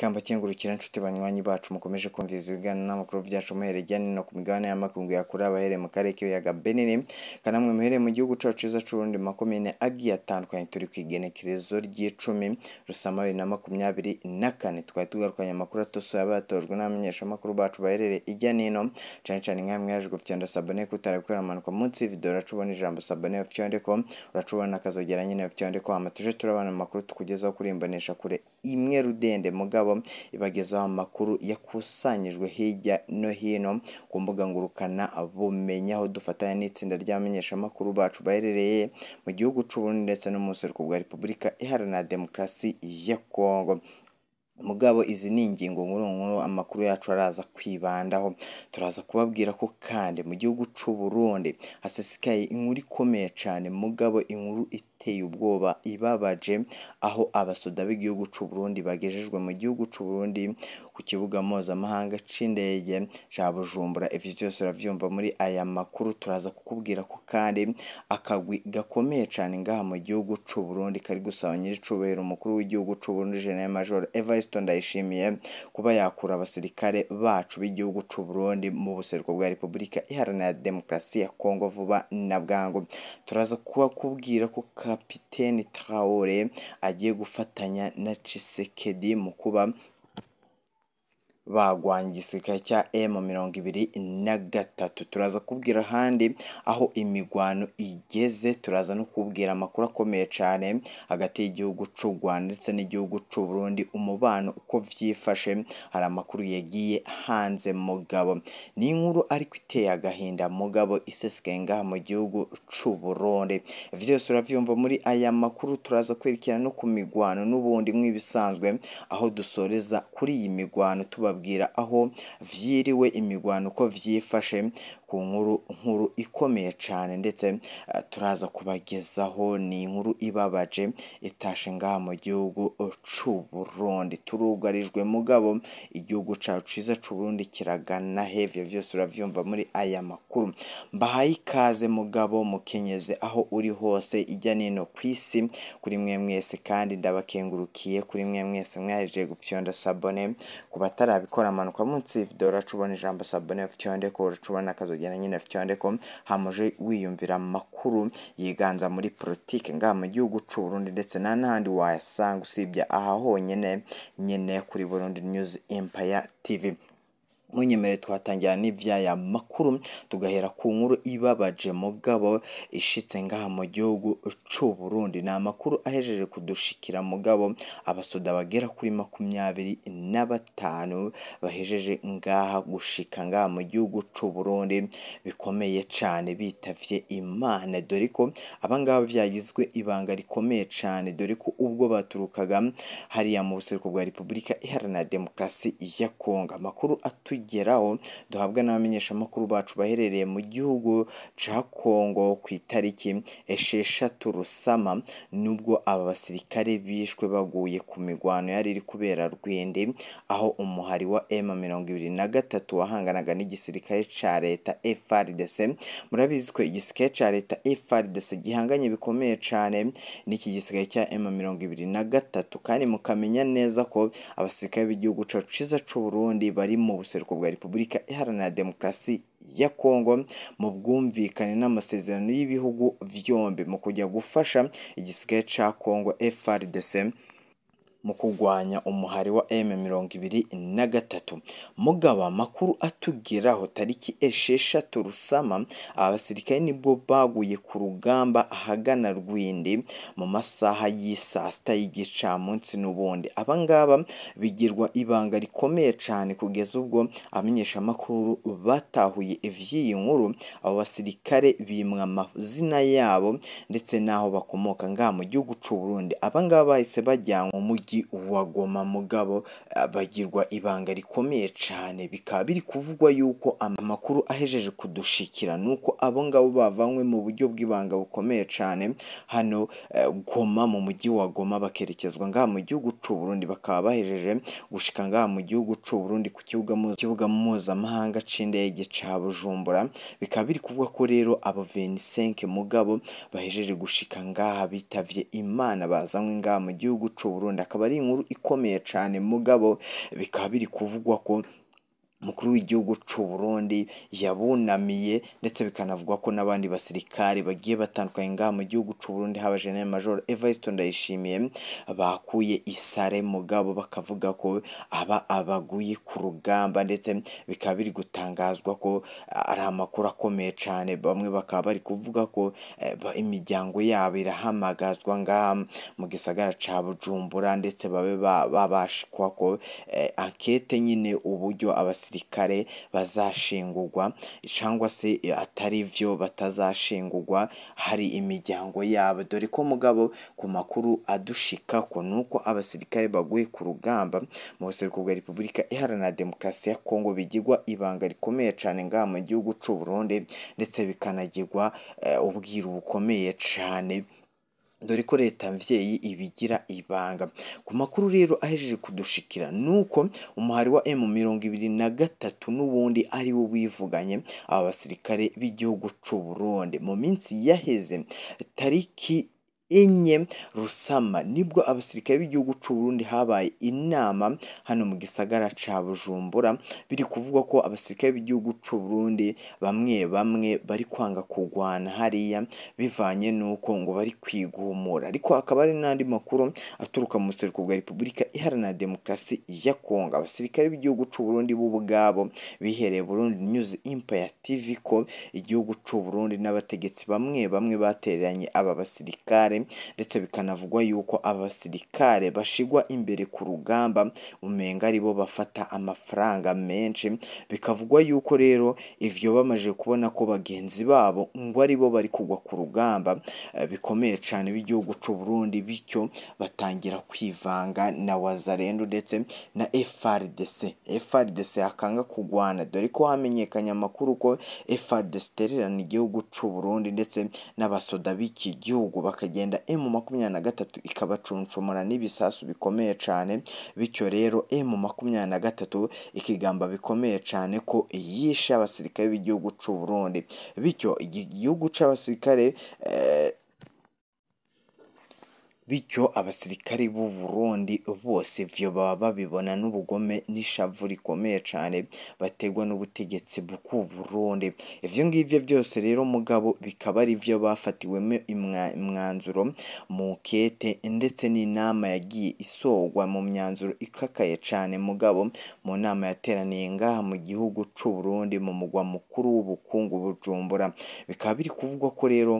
ikamba kengurukira nshuti banywanyi bacu mukomeje kumviza ibiganiro n'amakuru byacu muhereye ijya nino ku migabane y'amakungu yakure abahereye mu karere k'ibiyaga Benini kanamwe muhereye mu gihugu cyacu cyiza cy'urundi makomine agiye atandukanye turi ku igenekerezo ry'icumi rusama bibiri na makumyabiri na kane twari tugarukanye amakuru atosoye aba n'abamenyeshamakuru bacu baherereye ijya nino cyane cyane nk'amwe yaje gufyonda sabone kutari gukorera amanuka munsi video uracubona ijambo sabone ofyonde ko uracubona akazogera nyine ofyonde ko amatuje turabana amakuru tukugezaho kurimbanisha kure imwe rudende mugabo nabo ibagezaho amakuru yakusanyijwe hirya no hino ku mbuga ngurukana bumenyi aho dufatanya n'itsinda ry'abamenyeshamakuru bacu baherereye mu gihugu cy'Uburundi ndetse no mu buseruko bwa Repubulika Iharanira Demokarasi ya Kongo mugabo izi ni ingingo nkuru nkuru amakuru yacu araza kwibandaho turaza kubabwira ko kandi mu gihugu cy'u Burundi hasesekaye inkuru ikomeye cyane mugabo inkuru iteye ubwoba ibabaje aho abasoda b'igihugu cy'u Burundi bagejejwe mu gihugu cy'u Burundi ku kibuga mpuzamahanga cy'indege cya Bujumbura ibyo byose urabyumva muri aya makuru turaza kukubwira ko kandi akagwi gakomeye cyane ngaha mu gihugu cy'u Burundi kari gusaba nyiricubahiro umukuru w'igihugu cy'u Burundi General Major Evariste Festo Ndayishimiye kuba yakura abasirikare bacu b'igihugu cy'u Burundi mu buseruko bwa Repubulika Iharanira Demokarasi ya Kongo vuba na bwangu turaza kuba kubwira ko kapiteni Traore agiye gufatanya na Tshisekedi mu kuba bagwanya igisirikare cya emu mirongo ibiri na gatatu turaza kubwira ahandi aho imirwano igeze turaza no kubwira amakuru akomeye cyane hagati y'igihugu cy'u Rwanda ndetse n'igihugu cy'u Burundi umubano uko byifashe hari amakuru yagiye hanze mugabo ni inkuru ariko iteye agahinda mugabo isesekaye ngaha mu gihugu cy'u Burundi byose urabyumva muri aya makuru turaza kwerekera no ku migwano n'ubundi nk'ibisanzwe aho dusoreza kuri iyi migwano tubabwira akababwira aho vyiriwe imirwano uko vyifashe ku nkuru nkuru ikomeye cyane ndetse eh, turaza kubagezaho ni inkuru ibabaje itashe ngaha mu gihugu eh, cy'u Burundi turugarijwe mugabo igihugu cyacu cyiza cy'u Burundi kiragana hevye byose uravyumva muri aya makuru mbahaye ikaze mugabo mukenyeze aho uri hose ijya nino ku isi kuri mwe mwese kandi ndabakengurukiye kuri mwe mwese mwahejeje gupyonda sabone ku batarabikora amanuka munsi vidora cubona ijambo sabone fyonde ko uracubona akazo tugenda nyine fcn com hamaze wiyumvira amakuru yiganza muri politiki ngaha mu gihugu cy'u Burundi ndetse nta n'ahandi wayasanga usibye aha honyine nyine kuri Burundi News Empire TV munyemerere twatangira n'ibyaya makuru tugahera ku nkuru ibabaje mu gabo ishitse ngaha mu gihugu cy'u Burundi ni amakuru ahejeje kudushikira Mugabo gabo abasoda bagera kuri makumyabiri na batanu bahejeje ngaha gushika ngaha mu gihugu cy'u Burundi bikomeye cyane bitavye Imana dore ko abangaba byagizwe ibanga rikomeye cyane dore ko ubwo baturukaga hariya mu buseruko bwa Repubulika Iharanira Demokarasi ya Kongo amakuru atuye tubigeraho duhabwa n'abamenyeshamakuru bacu baherereye mu gihugu cya kongo ku itariki esheshatu rusama nubwo aba basirikare bishwe baguye ku mirwano yari iri kubera rwende aho umuhari wa ema mirongo ibiri na gatatu wahanganaga n'igisirikare cya leta FRDC murabizi ko igisirikare cya leta FRDC gihanganye bikomeye cyane n'iki gisirikare cya ema mirongo ibiri na gatatu kandi mukamenya neza ko abasirikare b'igihugu cyacu cyiza cy'uburundi bari mu buseruko y'ubwoko bwa repubulika iharanira demokarasi ya kongo mu bwumvikane n'amasezerano y'ibihugu byombi mu kujya gufasha igisirikare cya kongo frdc mu kurwanya umuhari wa emu mirongo ibiri na gatatu mugabo amakuru atugeraho tariki esheshatu rusama abasirikare nibwo baguye ku rugamba ahagana rwindi mu masaha y'isaa sita y'igicamunsi n'ubundi abangaba bigirwa ibanga rikomeye cyane kugeza ubwo abamenyeshamakuru batahuye iby'iyi nkuru abo basirikare bimwa amazina yabo ndetse n'aho bakomoka ngaha mu gihugu cy'u Burundi abangaba bahise bajyanwa mu Minisitiri wa Goma Mugabo bagirwa ibanga rikomeye cyane bikaba biri kuvugwa yuko amakuru ahejeje kudushikira nuko abo ngabo bavanywe mu buryo bw'ibanga bukomeye cyane hano Goma mu mujyi wa Goma bakerekezwa ngaha mu gihugu cy'u Burundi bakaba bahejeje gushika ngaha mu gihugu cy'u Burundi ku kibuga mpuzamahanga cyindege ca Bujumbura bikaba biri kuvuga ko rero abo Venisenke Mugabo bahejeje gushika ngaha bitavye Imana bazanywe ngaha mu gihugu cyu Burundi akaba akaba ari inkuru ikomeye cyane mugabo bikaba biri kuvugwa ko umukuru w'igihugu cy'u Burundi yabunamiye ndetse bikanavugwa ko n'abandi basirikare bagiye batandukanye ngaha mu gihugu cy'u Burundi haba General Major Evariste Ndayishimiye bakuye isare mugabo bakavuga ko aba abaguye ku rugamba ndetse bikaba biri gutangazwa ko ari amakuru akomeye cyane bamwe bakaba bari kuvuga ko eh, imiryango yabo irahamagazwa ngaha mu gisagara ca Bujumbura ndetse babe babashikwa ko eh, ankete nyine uburyo abasi gisirikare bazashingurwa cyangwa se atari byo batazashingurwa hari imiryango yabo dore ko mugabo ku makuru ko ni uko abasirikare baguye ku rugamba mu buseruko bwa repubulika iharanira demokarasi ya kongo bigirwa ibanga rikomeye cyane ngaha mu gihugu cy'u Burundi ndetse bikanagirwa eh, ubwiru bukomeye cyane. dore ko leta Mbyeyi ibigira ibanga ku makuru rero ahejeje kudushikira nuko umuhari wa mirongo ibiri na gatatu n'ubundi ari wo wivuganye aba basirikare b'igihugu c'u Burundi mu minsi yaheze tariki enye rusama nibwo abasirikare b'igihugu cy'u Burundi habaye inama hano mu gisagara ca Bujumbura biri kuvugwa ko abasirikare b'igihugu cy'u Burundi bamwe bamwe bari kwanga kugwana hariya bivanye n'uko ngo bari kwigumura ariko hakaba hari n'andi makuru aturuka mu buseruko bwa Repubulika Iharanira Demokarasi ya Kongo abasirikare b'igihugu cy'u Burundi bo ubwabo bihereye Burundi News Empire TV ko igihugu cy'u Burundi n'abategetsi bamwe bamwe batereranye aba basirikare ndetse bikanavugwa yuko abasirikare bashigwa imbere ku rugamba umenga aribo bafata amafaranga menshi bikavugwa yuko rero ivyo bamaze kubona ko bagenzi babo ngo aribo bari kugwa ku rugamba eh, bikomeye cyane b'igihugu cy'u Burundi bityo batangira kwivanga na Wazalendo ndetse na FRDC FRDC akanga kugwana dore ko hamenyekanye amakuru ko FRDC itererana igihugu cy'u Burundi ndetse n'abasoda b'iki gihugu bakagenda wenda emu makumyabiri na gatatu ikabacunshumura n'ibisasu bikomeye cyane bityo rero emu makumyabiri na gatatu ikigamba bikomeye cyane ko yishe abasirikare b'igihugu cy'u Burundi bityo igihugu cy'abasirikare eh, bityo abasirikari b'u Burundi bose ivyo baba babibona n'ubugome n'ishavu rikomeye cyane bategwa n'ubutegetsi bw'u Burundi ibyo ngivyo byose rero mugabo bikaba ari vyo bafatiwemo imwanzuro mu kete ndetse n'inama yagiye isogwa mu myanzuro ikakaye cyane mugabo mu nama yateraniye ngaha mu gihugu cy’u Burundi mu mugwa mukuru w'ubukungu Bujumbura bikaba biri kuvugwa ko rero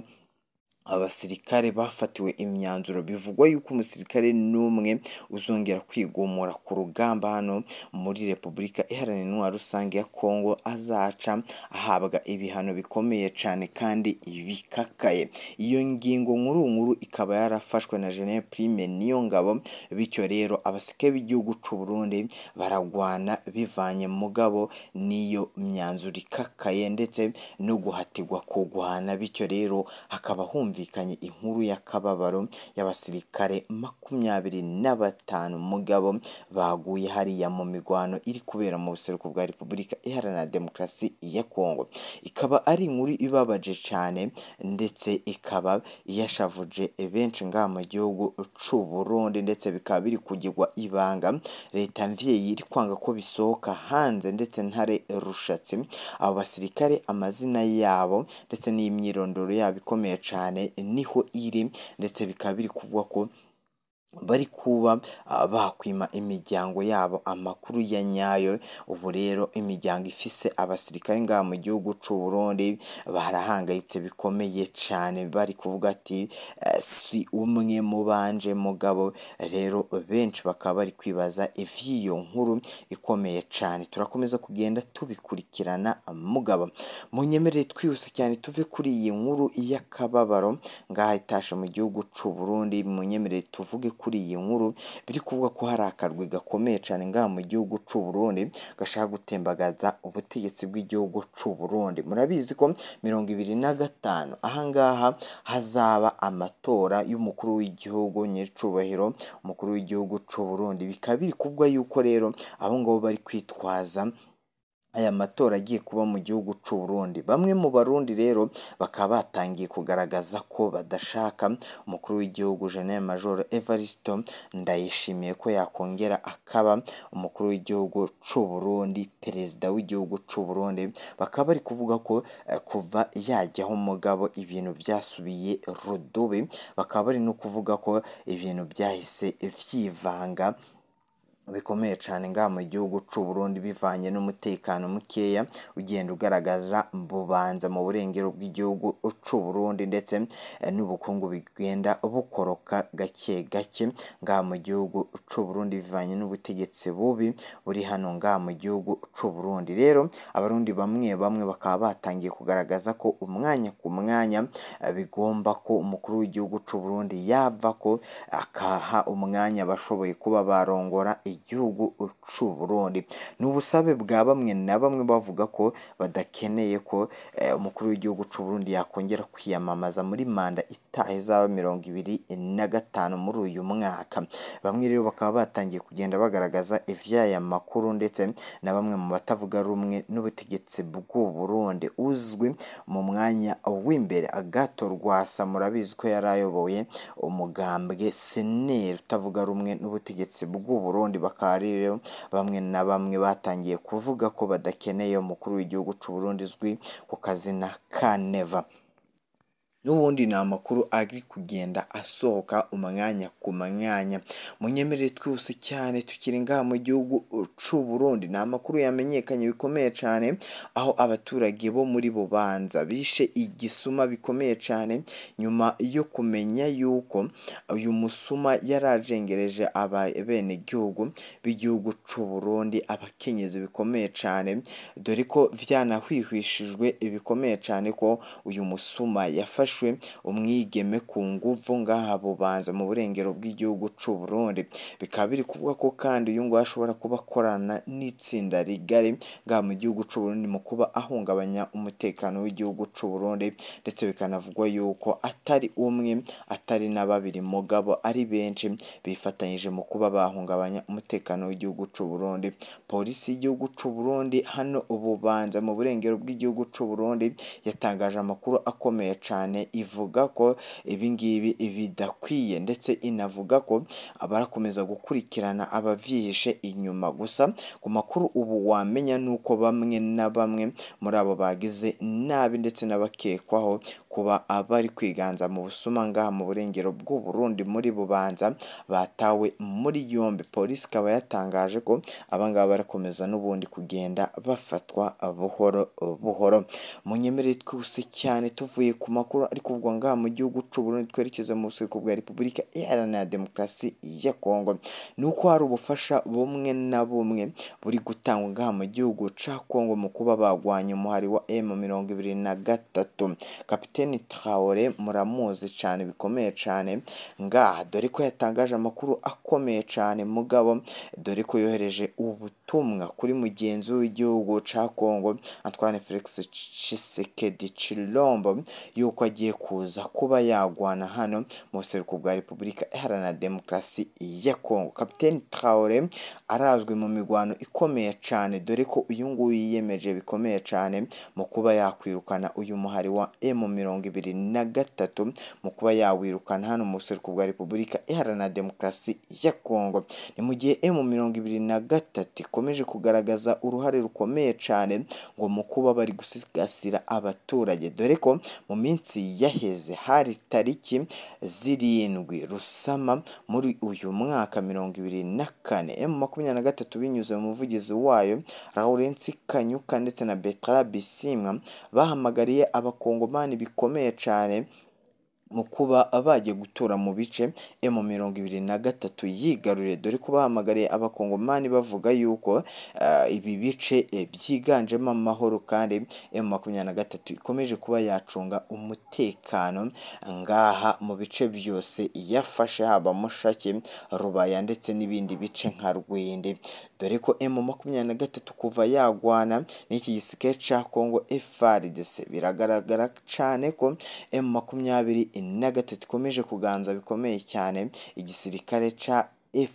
abasirikare bafatiwe imyanzuro bivugwa yuko umusirikare n'umwe uzongera kwigomora ku rugamba hano muri repubulika iharanira intwaro rusange ya kongo azaca ahabwa ibihano bikomeye cyane kandi bikakaye iyo ngingo nkuru nkuru ikaba yarafashwe na jenera prime niyo ngabo bityo rero abasirikare b'igihugu cy'u Burundi baragwana bivanye mugabo n'iyo myanzuro ikakaye ndetse no guhatirwa ku guhana bityo rero hakaba humvikana humvikanye inkuru y'akababaro y'abasirikare makumyabiri na batanu mugabo baguye hariya mu migwano iri kubera mu buseruko bwa repubulika iharanira demokarasi ya kongo ikaba ari inkuru ibabaje cyane ndetse ikaba yashavuje benshi ngaha mu gihugu cy'u Burundi ndetse bikaba biri kugirwa ibanga leta mvyeyi iri kwanga ko bisohoka hanze ndetse ntare rushatse abo basirikare amazina yabo ndetse n'imyirondoro yabo ikomeye cyane cyane niho iri ndetse bikaba biri kuvugwa ko bari kuba bakwima imiryango yabo amakuru ya nyayo ubu rero imiryango ifise abasirikare ngaha mu gihugu cyu Burundi barahangayitse bikomeye cyane bari kuvuga ati eh, si umwe mu banje mugabo rero benshi bakaba bari kwibaza ivy'iyo nkuru ikomeye cyane turakomeza kugenda tubikurikirana mugabo munyemerere twihuse cyane tuve kuri iyi nkuru y'akababaro ngaha itashe mu gihugu c'u Burundi munyemerere tuvuge kuri iyi nkuru biri kuvuga ko hari akarwi gakomeye cyane ngaha mu gihugu cy'u Burundi gashaka gutembagaza ubutegetsi bw'igihugu cy'u Burundi murabizi ko mirongo ibiri na gatanu ahangaha hazaba amatora y'umukuru w'igihugu nyiricubahiro umukuru w'igihugu cy'u Burundi bikaba biri kuvuga yuko rero abo ngabo bari kwitwaza aya matora agiye kuba mu gihugu cy'u Burundi bamwe mu barundi rero bakaba batangiye kugaragaza ko badashaka umukuru w'igihugu General Major Evariste Ndayishimiye ko yakongera akaba umukuru w'igihugu cy'u Burundi perezida w'igihugu cy'u Burundi bakaba bari kuvuga ko eh, kuva yajyaho umugabo ibintu byasubiye rudubi bakaba bari no kuvuga ko ibintu byahise vyivanga bikomeye cyane ngaha mu gihugu cy'u Burundi bivanye n'umutekano mukeya ugenda ugaragaza bubanza mu burengero bw'igihugu cy'u Burundi ndetse eh, n'ubukungu bigenda bukoroka gake gake ngaha mu gihugu cy'u Burundi bivanye n'ubutegetsi bubi buri hano ngaha mu gihugu cy'u Burundi rero abarundi bamwe bamwe bakaba batangiye kugaragaza ko umwanya ku mwanya eh, bigomba ko umukuru w'igihugu cy'u Burundi yava ko akaha umwanya bashoboye kuba barongora igihugu cy'u Burundi ni ubusabe bwa bamwe na bamwe bavuga ko badakeneye ko eh, umukuru w'igihugu cy'u Burundi yakongera kwiyamamaza muri manda itaha izaba mirongo ibiri na gatanu muri uyu mwaka bamwe rero bakaba batangiye kugenda bagaragaza ivy'aya makuru ndetse na bamwe mu batavuga rumwe n'ubutegetsi bw'u Burundi uzwi mu mwanya w'imbere Agathon Rwasa murabizi ko yari ayoboye umugambwe CNL utavuga rumwe n'ubutegetsi bw'u Burundi bakaba bamwe na bamwe batangiye kuvuga ko badakeneye umukuru w'igihugu cy'u Burundi uzwi ku kazina ka Neva n'ubundi ni amakuru ari kugenda asohoka umwanya ku mwanya munyemere twose cyane tukiri ngaha mu gihugu c'u Burundi ni amakuru yamenyekanye bikomeye cyane aho abaturage bo muri Bubanza bishe igisuma bikomeye cyane nyuma yo kumenya yuko uyu musuma yarajengereje abenegihugu b'igihugu c'u Burundi abakenyezi bikomeye cyane dore ko byanahwihwishijwe bikomeye cyane ko uyu musuma yafashe yafashwe umwigeme ku nguvu ngaha bubanza mu burengero bw'igihugu cy'u Burundi bikaba biri kuvuga ko kandi uyu nguyu ashobora kuba akorana n'itsinda rigari ngaha mu gihugu cy'u Burundi mu kuba ahungabanya umutekano w'igihugu cy'u Burundi ndetse bikanavugwa yuko atari umwe atari na babiri mugabo ari benshi bifatanyije mu kuba bahungabanya umutekano w'igihugu cy'u Burundi polisi y'igihugu cy'u Burundi hano ububanza mu burengero bw'igihugu cy'u Burundi yatangaje amakuru akomeye cyane ivuga ko ibi ngibi bidakwiye ndetse inavuga ko barakomeza gukurikirana ababyihishe inyuma gusa ku makuru ubu wamenya nuko bamwe na bamwe muri abo bagize nabi ndetse n'abakekwaho kuba abari kwiganza mu Busumanga mu burengero bw’u Burundi muri bubanza batawe muri yombi polisi ikaba yatangaje ko abangaba barakomeza n'ubundi kugenda bafatwa buhoro buhoro mu nyemere twose cyane tuvuye ku makuru ari kuvugwa ngaha mu gihugu cy'uburundi twerekeza mu busuku bwa repubulika iharanira demokarasi ya kongo ni uko hari ubufasha bumwe na bumwe buri gutangwa ngaha mu gihugu cya kongo mu kuba bagwanya umuhari wa emu mirongo ibiri na gatatu kapiteni Capitaine Traore muramuzi cyane bikomeye cyane ngaha dore ko yatangaje amakuru akomeye cyane mugabo dore ko yohereje ubutumwa kuri mugenzi w'igihugu cya Congo Antoine Felix Tshisekedi Chilombo yuko agiye kuza kuba yagwana hano mu buseruko bwa Repubulika Iharanira Demokarasi ya Congo Capitaine Traore arazwi mu migwano ikomeye cyane dore ko uyu nguyu yiyemeje bikomeye cyane mu kuba yakwirukana uyu muhari wa M mirongo mirongo ibiri na gatatu mu kuba yawirukana hano mu buseruko bwa repubulika iharanira demokarasi ya kongo ni mu gihe emu mirongo ibiri na gatatu ikomeje kugaragaza uruhare rukomeye cyane ngo mu kuba bari gusigasira abaturage dore ko mu minsi yaheze hari tariki zirindwi rusama muri uyu mwaka mirongo ibiri na kane emu makumyabiri na gatatu binyuze mu muvugizi wayo Lawrence Kanyuka ndetse na Bertrand Bisimwa bahamagariye abakongomani bikomeye bukomeye cyane mu kuba bagiye gutura mu bice emu mirongo ibiri na gatatu yigaruriye dore ko bahamagariye abakongomani bavuga yuko e, ibi bice e, byiganjemo amahoro kandi emu makumyabiri na gatatu ikomeje kuba yacunga umutekano ngaha mu bice byose yafashe haba mushake, rubaya ndetse n'ibindi bice nka rwende. dore ko emu makumyabiri na gatatu kuva yagwana n'iki gisirikare cya kongo FARDC biragaragara cyane ko emu makumyabiri na gatatu ikomeje kuganza bikomeye cyane igisirikare ca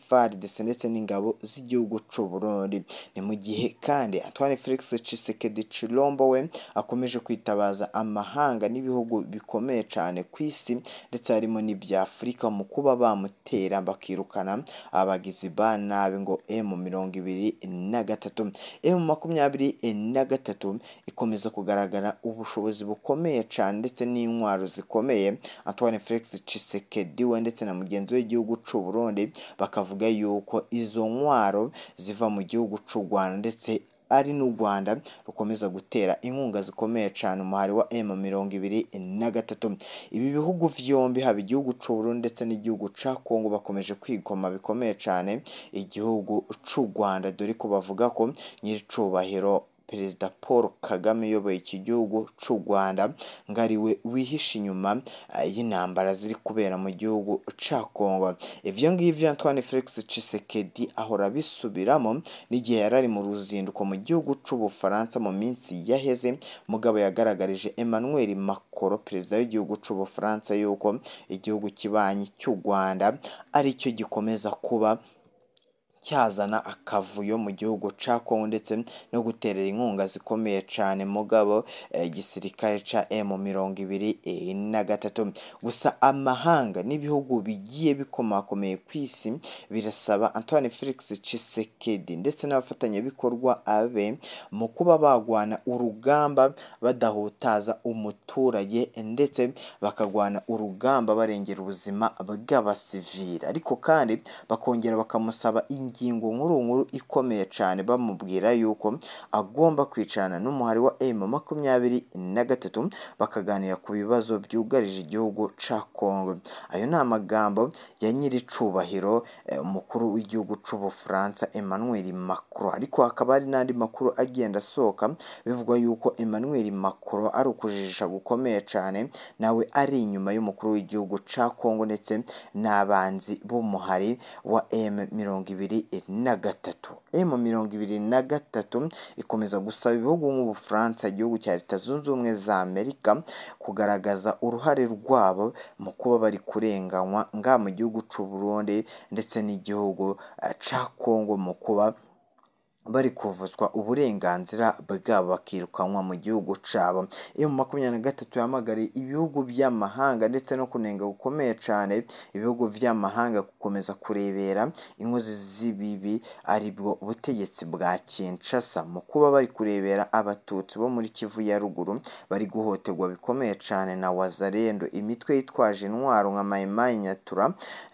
FARDC ndetse n'ingabo z'igihugu cy'u Burundi ni mu gihe kandi Antoine Felix Tshisekedi Chilombo we akomeje kwitabaza amahanga n'ibihugu bikomeye cyane ku isi ndetse harimo n'ibya Afurika mu kuba bamutera bakirukana abagizi ba nabi ngo emu mirongo ibiri na gatatu emu makumyabiri na gatatu ikomeza kugaragara ubushobozi bukomeye cyane ndetse n'intwaro zikomeye Antoine Felix Tshisekedi we ndetse na mugenzi we w'igihugu cy'u Burundi bakavuga yuko izo ntwaro ziva mu gihugu cy'u Rwanda ndetse ari n'u Rwanda rukomeza gutera inkunga zikomeye cyane umuhari wa emu mirongo ibiri na gatatu ibi bihugu byombi haba igihugu Burundi ndetse n'igihugu cya Congo bakomeje kwigoma bikomeye cyane igihugu cy'u Rwanda dore ko bavuga ko nyir'icyubahiro perezida Paul Kagame uyoboye iki gihugu cy'u Rwanda ngo ariwe wihishe inyuma eh, y'intambara ziri kubera mu gihugu cya Congo ibyo ngibyo Antoine Felix Tshisekedi ahora abisubiramo n'igihe yari ari mu ruzinduko mu mu gihugu cy'Ubufaransa mu minsi yaheze Mugabo yagaragarije Emmanuel Macron perezida w'igihugu cy'Ubufaransa yuko igihugu kibanyi cy'u Rwanda aricyo gikomeza kuba cyazana akavuyo mu gihugu cya Congo ndetse no guterera inkunga zikomeye cyane mugabo eh, igisirikare cya emu mirongo ibiri eh, na gatatu gusa amahanga n'ibihugu bigiye bikomakomeye ku isi birasaba Antoine Felix Tshisekedi ndetse n'abafatanyabikorwa abe mu kuba bagwana urugamba badahutaza umuturage ndetse bakagwana urugamba barengera ubuzima bw'abasivili ariko kandi bakongera bakamusaba ngingo nkuru nkuru ikomeye cyane bamubwira yuko agomba kwicarana n'umuhari wa emu makumyabiri na gatatu bakaganira ku bibazo byugarije igihugu cya kongo ayo ni amagambo ya nyiricubahiro eh, umukuru w'igihugu cy'ubufaransa emmanuel macron ariko hakaba hari n'andi makuru agenda asohoka bivugwa yuko emmanuel macron ari ukujijisha gukomeye cyane nawe ari inyuma y'umukuru w'igihugu cya kongo ndetse n'abanzi b'umuhari wa emu mirongo ibiri na gatatu emu mirongo ibiri na gatatu ikomeza gusaba ibihugu nk'ubufaransa igihugu cya leta zunze ubumwe za amerika kugaragaza uruhare rwabo mu kuba bari kurenganywa ngaha mu gihugu cy'u Burundi ndetse n'igihugu eh, cya kongo mu kuba bari kuvuzwa uburenganzira bwabo bakirukanwa mu gihugu cyabo iyo mu makumyabiri na gatatu yahamagariye ibihugu by'amahanga ndetse no kunenga gukomeye cyane ibihugu by'amahanga gukomeza kurebera inkozi z'ibibi ari bwo bwa Kinshasa mu kuba bari kurebera abatutsi bo muri kivu ya ruguru bari guhotegwa bikomeye cyane na wazarendo imitwe yitwaje intwaro nka mayimayi nyatura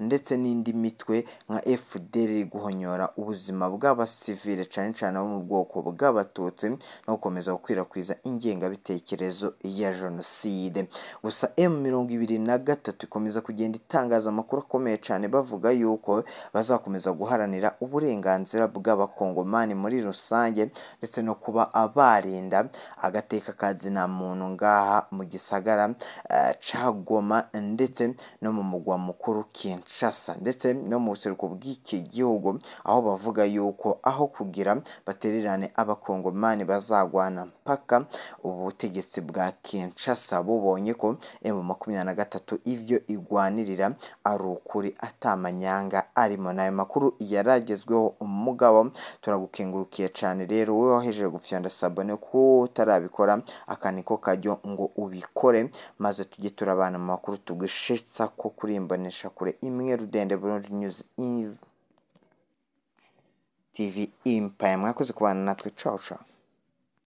ndetse n'indi mitwe nka fdr guhonyora ubuzima bw'abasivile cyane cyane cyane abo mu bwoko bw'abatutsi no gukomeza gukwirakwiza ingengabitekerezo ya jenoside gusa emu mirongo ibiri na gatatu ikomeza kugenda itangaza amakuru akomeye cyane bavuga yuko bazakomeza guharanira uburenganzira bw'abakongomani muri rusange ndetse no kuba abarinda agateka kazina muntu ngaha mu gisagara eh, ca Goma ndetse no mu mugwa mukuru Kinshasa ndetse no mu buseruko bw'iki gihugu aho bavuga yuko aho kugira kugira batererane abakongomani bazagwana mpaka ubutegetsi bwa kinshasa bubonye ko emu makumyabiri na gatatu ibyo igwanirira ari ukuri atamanyanga arimo ni ayo makuru yaragezweho umugabo turagukengurukiye cyane rero we wahejeje gufyanda sabone ko utarabikora akani ko kajyo ngo ubikore maze tujye turabana mu makuru tugushitsa ko kuri imbonesha kure imwe rudende burundi nyuzi ivu TV in Prime. Ma questo qua è nato. Ciao ciao.